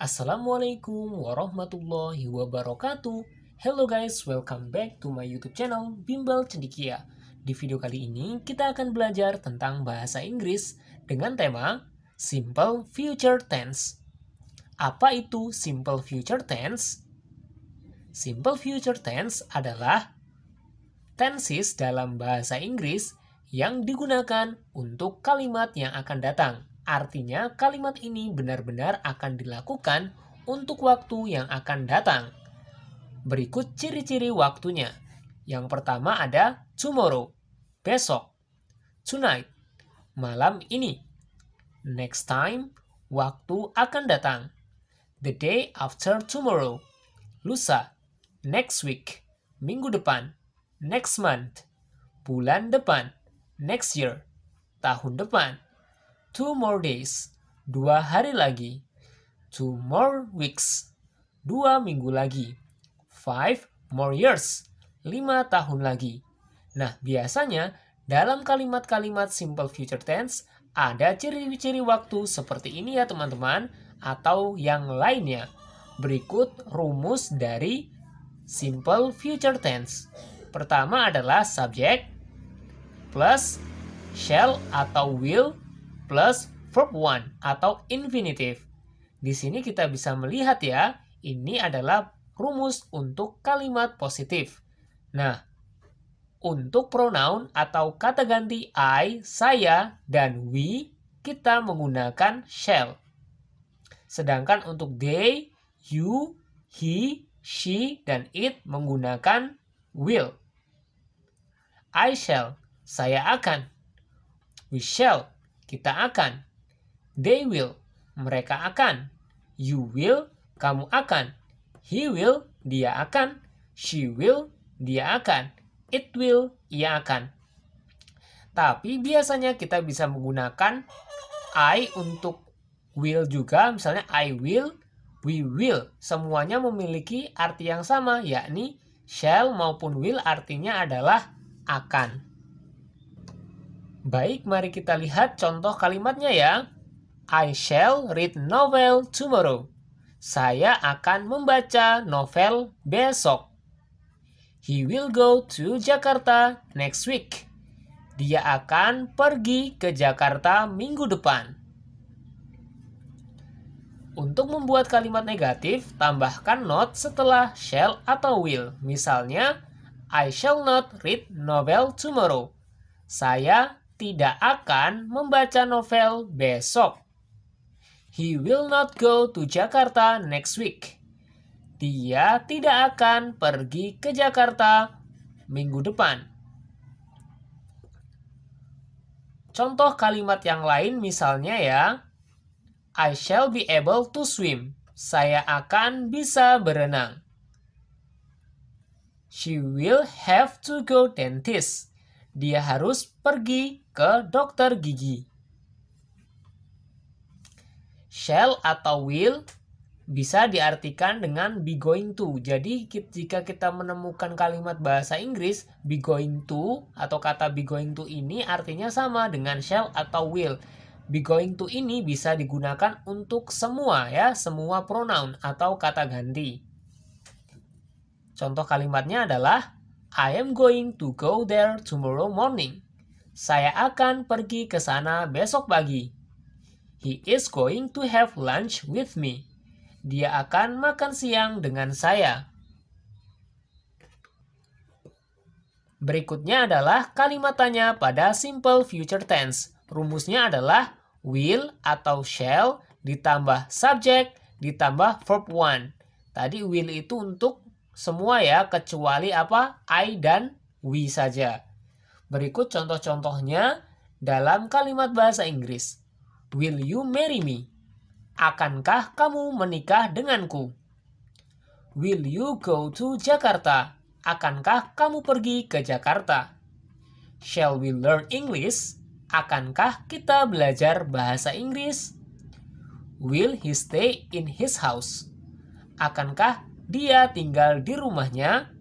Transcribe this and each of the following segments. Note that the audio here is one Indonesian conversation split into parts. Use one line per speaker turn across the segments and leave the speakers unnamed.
Assalamualaikum warahmatullahi wabarakatuh Hello guys, welcome back to my youtube channel Bimbel Cendikia Di video kali ini kita akan belajar tentang bahasa Inggris Dengan tema Simple Future Tense Apa itu Simple Future Tense? Simple Future Tense adalah Tenses dalam bahasa Inggris yang digunakan untuk kalimat yang akan datang Artinya, kalimat ini benar-benar akan dilakukan untuk waktu yang akan datang. Berikut ciri-ciri waktunya. Yang pertama ada tomorrow, besok, tonight, malam ini, next time, waktu akan datang, the day after tomorrow, lusa, next week, minggu depan, next month, bulan depan, next year, tahun depan two more days, dua hari lagi, two more weeks, dua minggu lagi, five more years, lima tahun lagi. Nah, biasanya dalam kalimat-kalimat simple future tense ada ciri-ciri waktu seperti ini ya teman-teman atau yang lainnya. Berikut rumus dari simple future tense. Pertama adalah subject plus shall atau will plus verb one atau infinitive. Di sini kita bisa melihat ya, ini adalah rumus untuk kalimat positif. Nah, untuk pronoun atau kata ganti I, saya, dan we, kita menggunakan shall. Sedangkan untuk they, you, he, she, dan it menggunakan will. I shall, saya akan. We shall, kita akan. They will, mereka akan. You will, kamu akan. He will, dia akan. She will, dia akan. It will, ia akan. Tapi biasanya kita bisa menggunakan I untuk will juga, misalnya I will, we will. Semuanya memiliki arti yang sama, yakni shall maupun will artinya adalah akan. Baik, mari kita lihat contoh kalimatnya ya. I shall read novel tomorrow. Saya akan membaca novel besok. He will go to Jakarta next week. Dia akan pergi ke Jakarta minggu depan. Untuk membuat kalimat negatif, tambahkan not setelah shall atau will. Misalnya, I shall not read novel tomorrow. Saya tidak akan membaca novel besok. He will not go to Jakarta next week. Dia tidak akan pergi ke Jakarta minggu depan. Contoh kalimat yang lain misalnya ya, I shall be able to swim. Saya akan bisa berenang. She will have to go dentist dia harus pergi ke dokter gigi. Shall atau will bisa diartikan dengan be going to. Jadi jika kita menemukan kalimat bahasa Inggris be going to atau kata be going to ini artinya sama dengan shall atau will. Be going to ini bisa digunakan untuk semua ya, semua pronoun atau kata ganti. Contoh kalimatnya adalah I am going to go there tomorrow morning. Saya akan pergi ke sana besok pagi. He is going to have lunch with me. Dia akan makan siang dengan saya. Berikutnya adalah kalimat tanya pada simple future tense. Rumusnya adalah will atau shall ditambah subject ditambah verb one. Tadi will itu untuk semua ya kecuali apa? I dan we saja. Berikut contoh-contohnya dalam kalimat bahasa Inggris. Will you marry me? Akankah kamu menikah denganku? Will you go to Jakarta? Akankah kamu pergi ke Jakarta? Shall we learn English? Akankah kita belajar bahasa Inggris? Will he stay in his house? Akankah dia tinggal di rumahnya?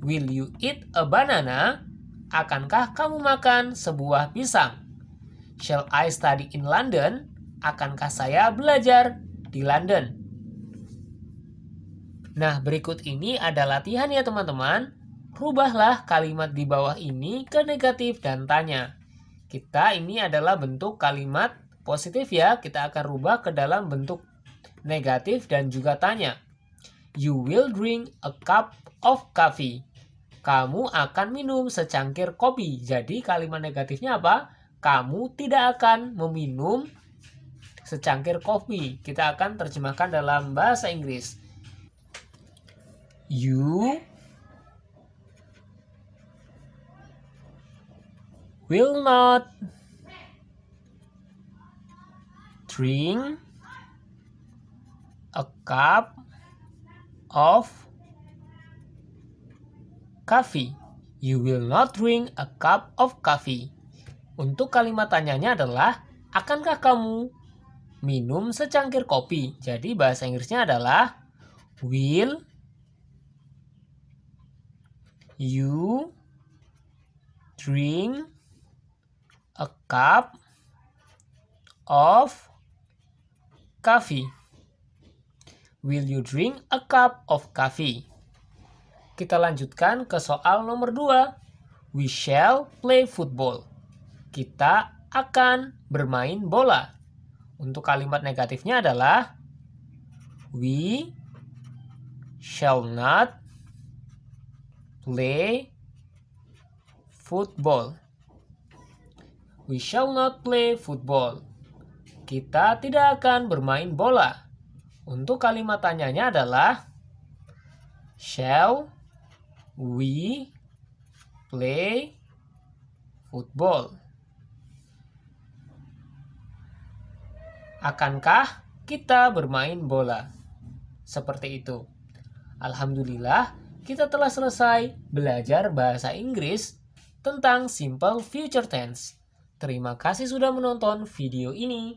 Will you eat a banana? Akankah kamu makan sebuah pisang? Shall I study in London? Akankah saya belajar di London? Nah, berikut ini ada latihan ya teman-teman. Rubahlah kalimat di bawah ini ke negatif dan tanya. Kita ini adalah bentuk kalimat positif ya, kita akan rubah ke dalam bentuk negatif dan juga tanya. You will drink a cup of coffee. Kamu akan minum secangkir kopi. Jadi kalimat negatifnya apa? Kamu tidak akan meminum secangkir kopi. Kita akan terjemahkan dalam bahasa Inggris. You will not drink a cup of coffee. You will not drink a cup of coffee. Untuk kalimat tanyanya adalah, akankah kamu minum secangkir kopi? Jadi bahasa Inggrisnya adalah, will you drink a cup of coffee? Will you drink a cup of coffee? Kita lanjutkan ke soal nomor 2. We shall play football. Kita akan bermain bola. Untuk kalimat negatifnya adalah We shall not play football. We shall not play football. Kita tidak akan bermain bola. Untuk kalimat tanyanya adalah Shall we play football? Akankah kita bermain bola? Seperti itu. Alhamdulillah, kita telah selesai belajar bahasa Inggris tentang simple future tense. Terima kasih sudah menonton video ini.